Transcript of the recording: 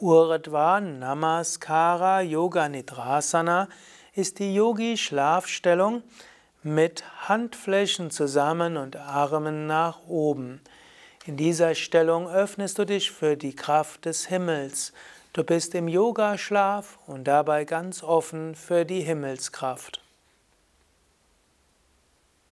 Uradva Namaskara Yoga Nidrasana ist die Yogi-Schlafstellung mit Handflächen zusammen und Armen nach oben. In dieser Stellung öffnest du dich für die Kraft des Himmels. Du bist im Yoga-Schlaf und dabei ganz offen für die Himmelskraft.